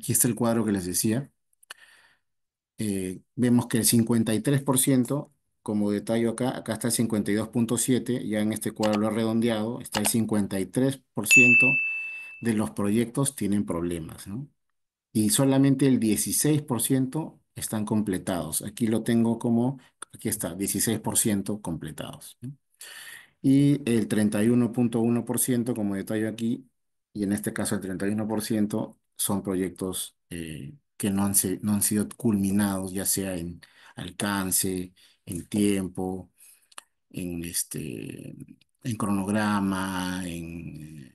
Aquí está el cuadro que les decía. Eh, vemos que el 53%, como detalle acá, acá está el 52.7%, ya en este cuadro lo he redondeado, está el 53% de los proyectos tienen problemas, Y solamente el 16% están completados. Aquí lo tengo como, aquí está, 16% completados. Y el 31.1%, como detalle aquí, y en este caso el 31% son proyectos eh, que no han, no han sido culminados, ya sea en alcance, en tiempo, en, este, en cronograma, en,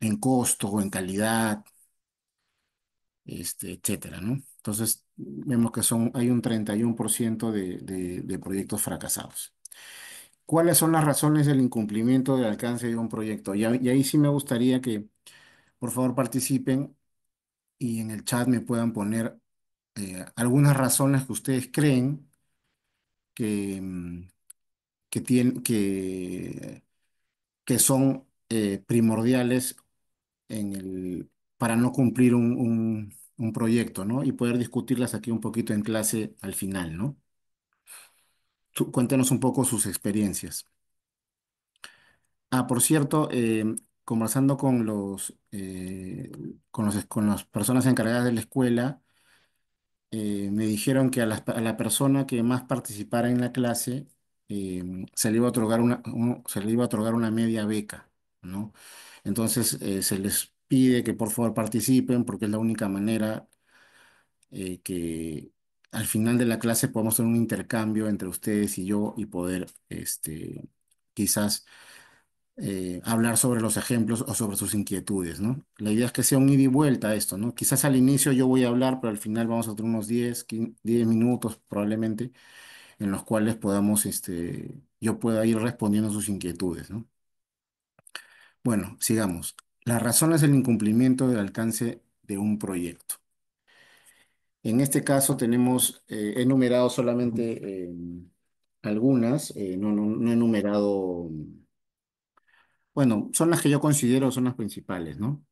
en costo, en calidad, este, etcétera, ¿no? Entonces, vemos que son, hay un 31% de, proyectos fracasados. ¿Cuáles son las razones del incumplimiento del alcance de un proyecto? y ahí sí me gustaría que por favor participen y en el chat me puedan poner eh, algunas razones que ustedes creen que, mm, que, que, que son eh, primordiales en el, para no cumplir un, proyecto, ¿no? Y poder discutirlas aquí un poquito en clase al final, ¿no? cuéntenos un poco sus experiencias. Ah, por cierto, eh, conversando eh, con los, con las personas encargadas de la escuela, eh, me dijeron que a la, persona que más participara en la clase em, se le iba a otorgar una, se le iba a una media beca, ¿no? Entonces eh, se les pide que por favor participen porque es la única manera que al final de la clase podamos hacer un intercambio entre ustedes y yo y poder, este, quizás eh, hablar sobre los ejemplos o sobre sus inquietudes, ¿no? La idea es que sea un ida y vuelta esto, ¿no? Quizás al inicio yo voy a hablar, pero al final vamos a tener unos 10, minutos probablemente en los cuales podamos, este, yo pueda ir respondiendo sus inquietudes, Bueno, sigamos. La razón es el incumplimiento del alcance de un proyecto. En este caso tenemos, eh, he enumerado solamente em, algunas, eh, no, no, no he enumerado bueno, son las que yo considero son las principales, ¿no?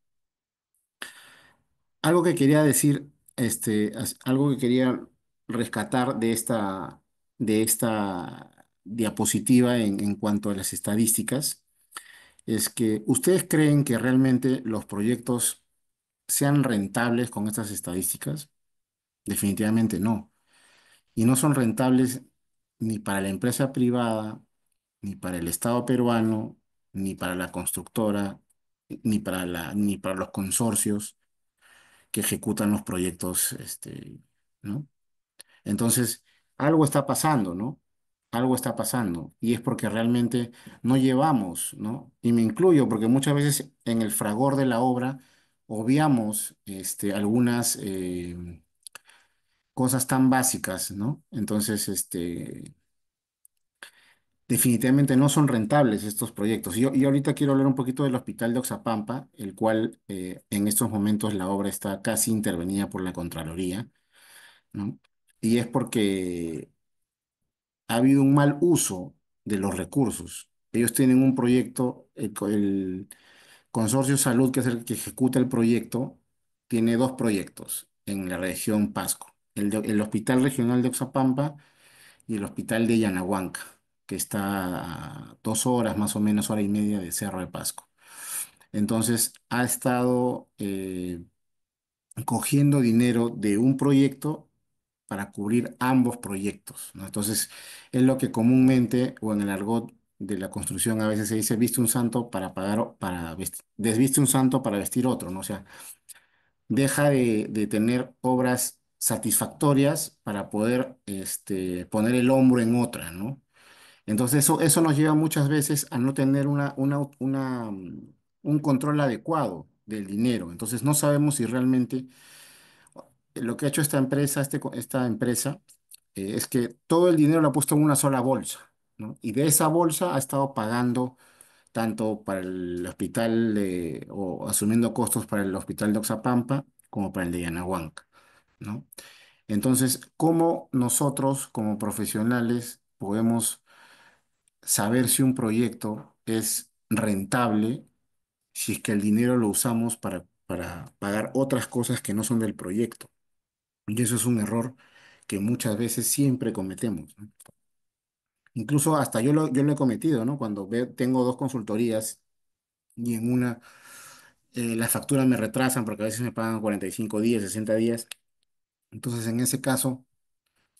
Algo que quería decir, este, algo que quería rescatar de esta, de esta diapositiva en cuanto a las estadísticas, es que ustedes creen que realmente los proyectos sean rentables con estas estadísticas. Definitivamente no. Y no son rentables ni para la empresa privada, ni para el Estado peruano, ni para la constructora, ni para la, ni para los consorcios que ejecutan los proyectos, este, ¿no? Entonces, algo está pasando, ¿no? Algo está pasando y es porque realmente no llevamos, ¿no? Y me incluyo porque muchas veces en el fragor de la obra obviamos este, algunas eh, cosas tan básicas, ¿no? Entonces, este, Definitivamente no son rentables estos proyectos. Y, ahorita quiero hablar un poquito del Hospital de Oxapampa, el cual eh, en estos momentos la obra está casi intervenida por la Contraloría, Y es porque ha habido un mal uso de los recursos. Ellos tienen un proyecto, eh, el, Consorcio Salud, que es el que ejecuta el proyecto, tiene dos proyectos en la región Pasco, el, el Hospital Regional de Oxapampa y el Hospital de Yanahuanca que está a dos horas más o menos, hora y media de Cerro de Pasco. Entonces, ha estado eh, cogiendo dinero de un proyecto para cubrir ambos proyectos, ¿no? Entonces, es lo que comúnmente o en el argot de la construcción a veces se dice viste un santo para pagar, para desviste un santo para vestir otro, ¿no? O sea, deja de, de tener obras satisfactorias para poder este, poner el hombro en otra, ¿no? Entonces eso, eso nos lleva muchas veces a no tener una, una, un control adecuado del dinero. Entonces no sabemos si realmente eh, lo que ha hecho esta empresa, este esta empresa, eh, es que todo el dinero lo ha puesto en una sola bolsa, ¿no? Y de esa bolsa ha estado pagando tanto para el hospital o asumiendo costos para el hospital de Oxapampa como para el de Yanahuanca, Entonces, ¿cómo nosotros como profesionales podemos saber si un proyecto es rentable, si es que el dinero lo usamos para, para pagar otras cosas que no son del proyecto. Y eso es un error que muchas veces siempre cometemos. Incluso hasta yo lo, yo he cometido, ¿no? Cuando tengo dos consultorías y en una eh, las facturas me retrasan porque a veces me pagan 45 días, 60 días. Entonces, en ese caso,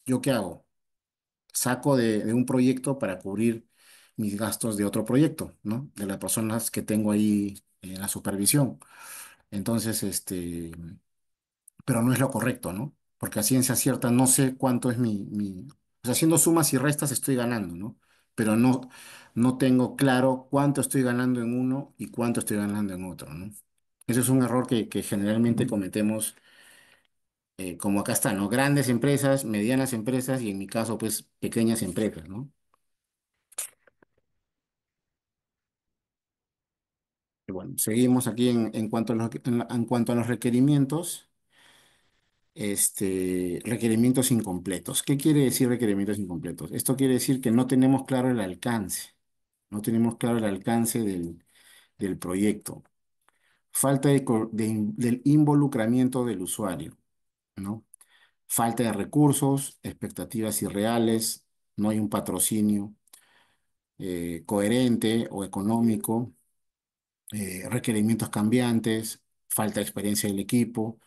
¿yo qué hago? Saco de un proyecto para cubrir mis gastos de otro proyecto, ¿no? De las personas que tengo ahí en la supervisión. Entonces, este, pero no es lo correcto, ¿no? Porque a ciencia cierta no sé cuánto es mi, mi, haciendo sumas y restas estoy ganando, ¿no? Pero no, no tengo claro cuánto estoy ganando en uno y cuánto estoy ganando en otro, ¿no? Ese es un error que, que generalmente cometemos, eh, como acá está, ¿no? Grandes empresas, medianas empresas y en mi caso, pues, pequeñas empresas, ¿no? bueno, seguimos aquí en, cuanto a los, en, cuanto a los requerimientos. Este, requerimientos incompletos. ¿Qué quiere decir requerimientos incompletos? Esto quiere decir que no tenemos claro el alcance. No tenemos claro el alcance del, proyecto. Falta del involucramiento del usuario, ¿no? Falta de recursos, expectativas irreales, no hay un patrocinio eh, coherente o económico, eh, requerimientos cambiantes, falta de experiencia del equipo,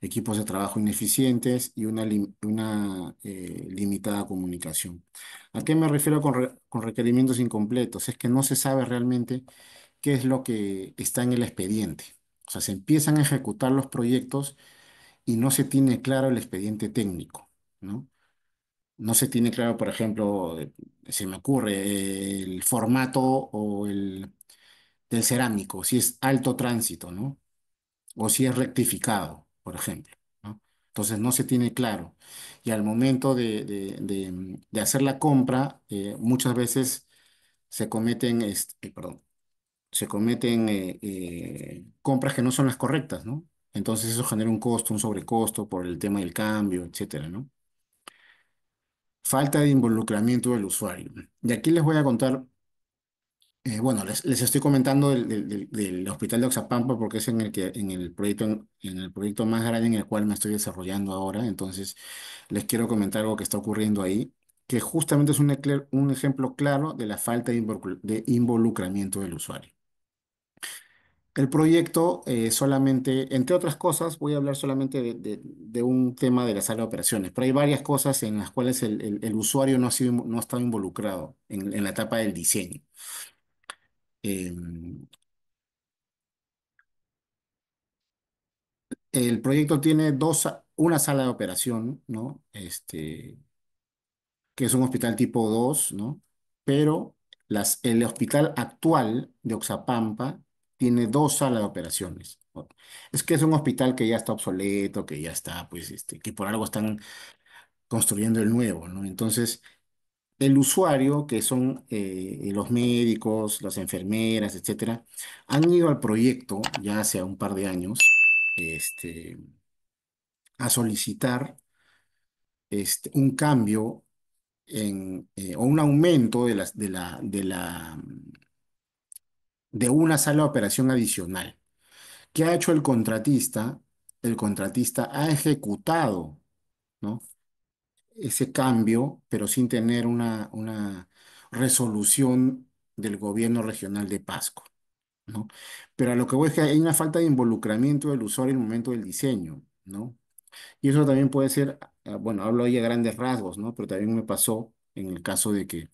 equipos de trabajo ineficientes y una, eh, limitada comunicación. ¿A qué me refiero con, con, requerimientos incompletos? Es que no se sabe realmente qué es lo que está en el expediente. O sea, se empiezan a ejecutar los proyectos y no se tiene claro el expediente técnico, ¿no? No se tiene claro, por ejemplo, se me ocurre, eh, el formato o el del cerámico, si es alto tránsito, ¿no? O si es rectificado, por ejemplo. ¿no? Entonces no se tiene claro. Y al momento de, hacer la compra, eh, muchas veces se cometen, este, eh, perdón, se cometen eh, compras que no son las correctas, ¿no? Entonces eso genera un costo, un sobrecosto por el tema del cambio, etcétera, ¿no? Falta de involucramiento del usuario. Y aquí les voy a contar eh, bueno, les, estoy comentando del, hospital de Oxapampa porque es en el, que, en, el proyecto, en, el proyecto más grande en el cual me estoy desarrollando ahora. Entonces, les quiero comentar algo que está ocurriendo ahí, que justamente es un, un ejemplo claro de la falta de, involucramiento del usuario. El proyecto eh, solamente, entre otras cosas, voy a hablar solamente de, un tema de la sala de operaciones, pero hay varias cosas en las cuales el, usuario no ha, sido, no ha estado involucrado en, en la etapa del diseño. Em, el proyecto tiene dos, una sala de operación, ¿no? Este, que es un hospital tipo 2, ¿no? Pero las, el hospital actual de Oxapampa tiene dos salas de operaciones. Es que es un hospital que ya está obsoleto, que ya está, pues, este, que por algo están construyendo el nuevo, ¿no? Entonces, el usuario, que son eh, los médicos, las enfermeras, etcétera, han ido al proyecto ya hace un par de años este, a solicitar este, un cambio en, eh, o un aumento de, de, la, de, la, de una sala de operación adicional. ¿Qué ha hecho el contratista? El contratista ha ejecutado, ¿no? ese cambio, pero sin tener una, una resolución del gobierno regional de Pasco. ¿no? Pero a lo que voy es que hay una falta de involucramiento del usuario en el momento del diseño, ¿no? Y eso también puede ser, ah, bueno, hablo ahí a grandes rasgos, ¿no? Pero también me pasó en el caso de que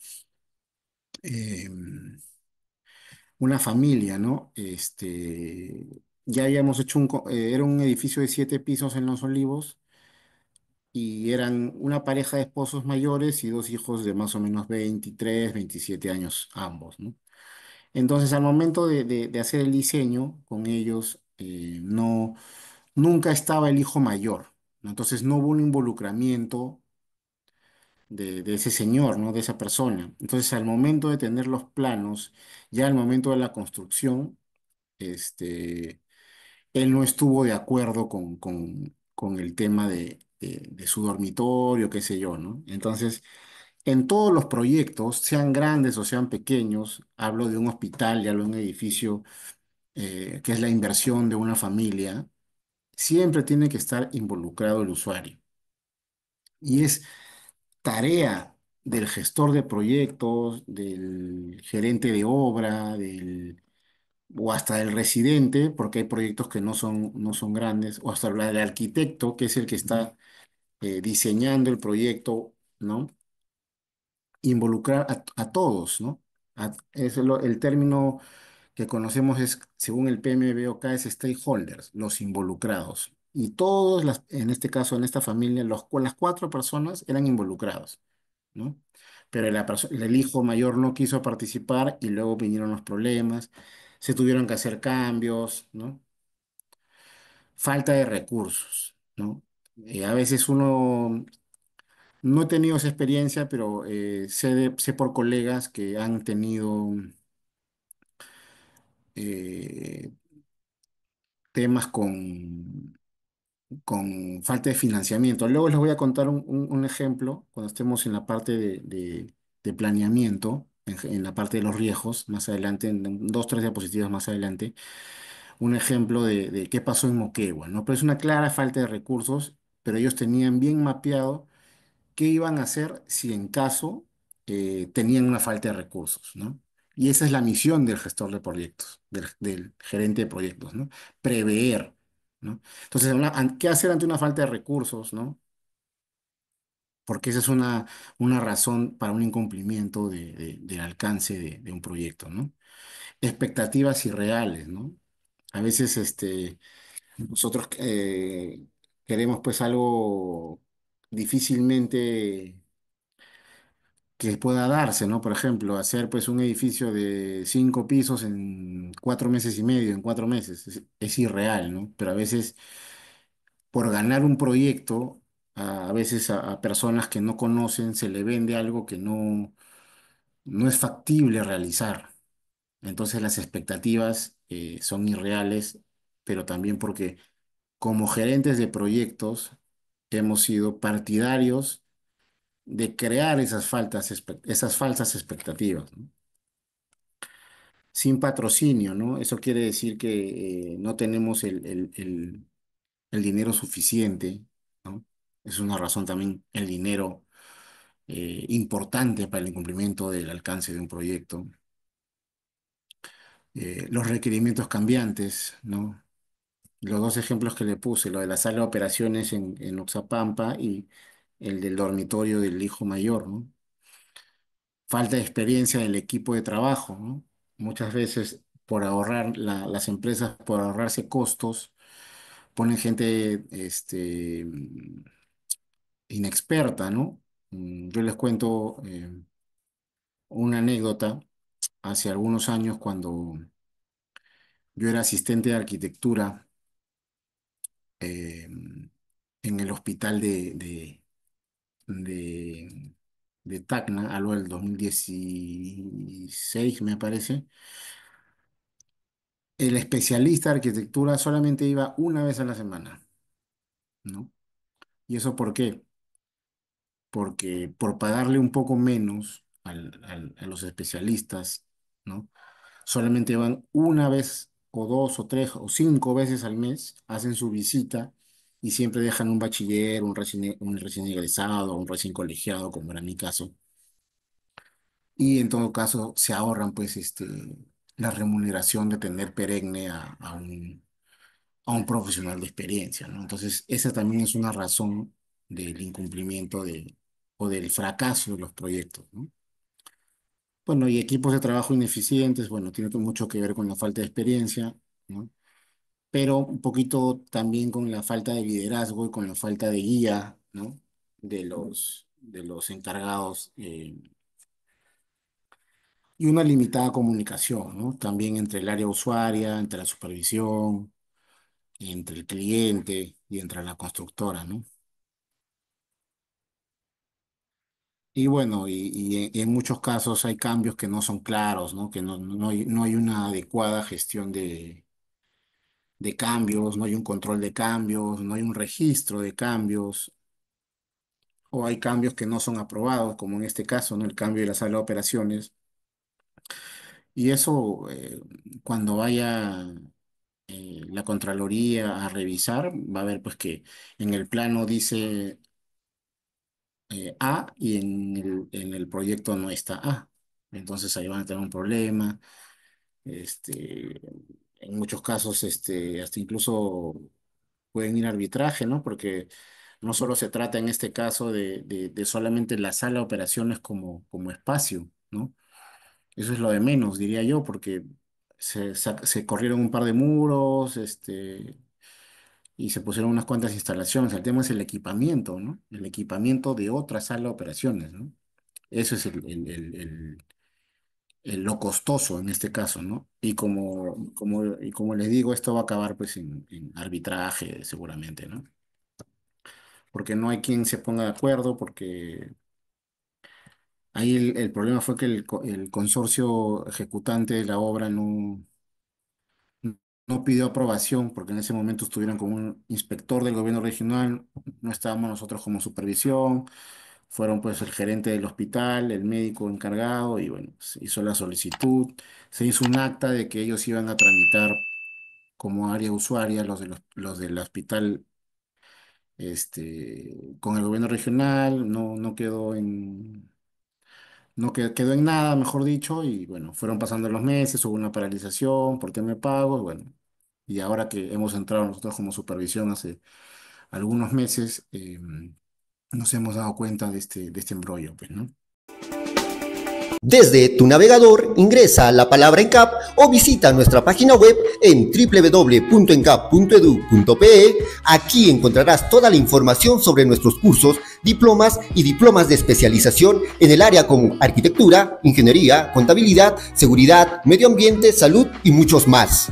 em, una familia, ¿no? Este, ya habíamos hecho un, eh, era un edificio de siete pisos en Los Olivos, y eran una pareja de esposos mayores y dos hijos de más o menos 23, 27 años ambos, ¿no? Entonces, al momento de, hacer el diseño con ellos, eh, no, nunca estaba el hijo mayor, Entonces, no hubo un involucramiento de, ese señor, ¿no? De esa persona. Entonces, al momento de tener los planos, ya al momento de la construcción, este, él no estuvo de acuerdo con, con el tema de, de, su dormitorio, qué sé yo, ¿no? Entonces, en todos los proyectos, sean grandes o sean pequeños, hablo de un hospital ya lo de un edificio eh, que es la inversión de una familia, siempre tiene que estar involucrado el usuario. Y es tarea del gestor de proyectos, del gerente de obra, del, o hasta del residente, porque hay proyectos que no son, no son grandes, o hasta hablar del arquitecto, que es el que está eh, diseñando el proyecto, ¿no? Involucrar a, todos, ¿no? el término que conocemos es, según el PMBOK, es stakeholders, los involucrados. Y todos, las, en este caso, en esta familia, los, las cuatro personas eran involucrados, ¿no? Pero el hijo mayor no quiso participar y luego vinieron los problemas, se tuvieron que hacer cambios, ¿no? Falta de recursos, ¿no? Eh, a veces uno, no he tenido esa experiencia, pero eh, sé, por colegas que han tenido eh, temas con, con falta de financiamiento. Luego les voy a contar un, ejemplo cuando estemos en la parte de, planeamiento, en, la parte de los riesgos, más adelante, en dos, tres diapositivas más adelante, un ejemplo de, qué pasó en Moquegua, ¿no? Pero es una clara falta de recursos pero ellos tenían bien mapeado qué iban a hacer si en caso eh, tenían una falta de recursos, ¿no? Y esa es la misión del gestor de proyectos, del, gerente de proyectos, ¿no? Prever, ¿no? Entonces, ¿qué hacer ante una falta de recursos, ¿no? Porque esa es una, una razón para un incumplimiento de, del alcance de, un proyecto, ¿no? Expectativas irreales, ¿no? A veces, este, nosotros eh, Queremos pues algo difícilmente que pueda darse, ¿no? Por ejemplo, hacer pues un edificio de cinco pisos en cuatro meses y medio, en cuatro meses, es, irreal, ¿no? Pero a veces por ganar un proyecto, a, veces a, personas que no conocen se le vende algo que no, no es factible realizar. Entonces las expectativas eh, son irreales, pero también porque como gerentes de proyectos, hemos sido partidarios de crear esas, esas falsas expectativas. Sin patrocinio, ¿no? Eso quiere decir que eh, no tenemos el, dinero suficiente, ¿no? Es una razón también el dinero eh, importante para el incumplimiento del alcance de un proyecto. Eh, los requerimientos cambiantes, ¿no? los dos ejemplos que le puse, lo de la sala de operaciones en, en Oxapampa y el del dormitorio del hijo mayor, ¿no? Falta de experiencia del equipo de trabajo, ¿no? Muchas veces por ahorrar, las empresas por ahorrarse costos, ponen gente este, inexperta, ¿no? Mm, yo les cuento em, una anécdota hace algunos años cuando yo era asistente de arquitectura eh, en el hospital de, de, de, Tacna, algo del 2016, me parece. El especialista de arquitectura solamente iba una vez a la semana, ¿no? ¿Y eso por qué? Porque por pagarle un poco menos a los especialistas, ¿no? Solamente van una vez o dos o tres o cinco veces al mes hacen su visita y siempre dejan un bachiller, un recién, un recién egresado, un recién colegiado, como era mi caso. Y en todo caso se ahorran pues este, la remuneración de tener perenne a, un, a un profesional de experiencia, ¿no? Entonces esa también es una razón del incumplimiento o del fracaso de los proyectos, ¿no? Bueno, y equipos de trabajo ineficientes, bueno, tiene mucho que ver con la falta de experiencia, ¿no? Pero un poquito también con la falta de liderazgo y con la falta de guía, ¿no? De los, de los encargados, eh, y una limitada comunicación, ¿no? También entre el área usuaria, entre la supervisión, entre el cliente y entre la constructora, ¿no? Y bueno, y, en muchos casos hay cambios que no son claros, ¿no? Que no, hay, una adecuada gestión de, cambios, no hay un control de cambios, no hay un registro de cambios, o hay cambios que no son aprobados, como en este caso, ¿no? El cambio de la sala de operaciones. Y eso, eh, cuando vaya eh, la Contraloría a revisar, va a ver pues que en el plano dice eh, a y en el, proyecto no está A. Entonces ahí van a tener un problema. Este, en muchos casos, este, hasta incluso pueden ir a arbitraje, ¿no? Porque no solo se trata en este caso de, solamente la sala de operaciones como, como espacio, ¿no? Eso es lo de menos, diría yo, porque se, se, corrieron un par de muros, este, y se pusieron unas cuantas instalaciones. El tema es el equipamiento, ¿no? El equipamiento de otra sala de operaciones, ¿no? Eso es el, lo costoso en este caso, ¿no? Y como, como, y como les digo, esto va a acabar pues en, arbitraje seguramente, ¿no? Porque no hay quien se ponga de acuerdo, porque Ahí el, problema fue que el, el, consorcio ejecutante de la obra no, no pidió aprobación porque en ese momento estuvieron como un inspector del gobierno regional, no estábamos nosotros como supervisión, fueron pues el gerente del hospital, el médico encargado y bueno, se hizo la solicitud, se hizo un acta de que ellos iban a tramitar como área usuaria los, de los, los del hospital este, con el gobierno regional, no, no quedó en... No quedó, quedó en nada, mejor dicho, y bueno, fueron pasando los meses, hubo una paralización, ¿por qué me pago? Bueno, y ahora que hemos entrado nosotros como supervisión hace algunos meses, eh, nos hemos dado cuenta de este, de este embrollo, pues, ¿no? Desde tu navegador, ingresa la palabra ENCAP o visita nuestra página web en www.encap.edu.pe. Aquí encontrarás toda la información sobre nuestros cursos, diplomas y diplomas de especialización en el área como arquitectura, ingeniería, contabilidad, seguridad, medio ambiente, salud y muchos más.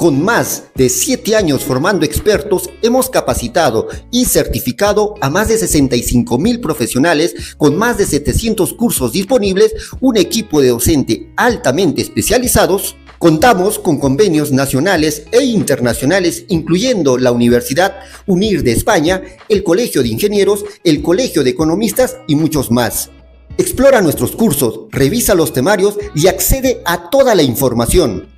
Con más de 7 años formando expertos, hemos capacitado y certificado a más de 65 mil profesionales con más de 700 cursos disponibles, un equipo de docente altamente especializados. Contamos con convenios nacionales e internacionales, incluyendo la Universidad UNIR de España, el Colegio de Ingenieros, el Colegio de Economistas y muchos más. Explora nuestros cursos, revisa los temarios y accede a toda la información.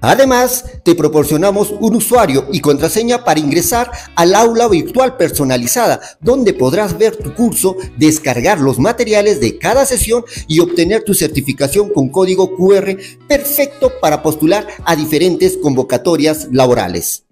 Además, te proporcionamos un usuario y contraseña para ingresar al aula virtual personalizada, donde podrás ver tu curso, descargar los materiales de cada sesión y obtener tu certificación con código QR perfecto para postular a diferentes convocatorias laborales.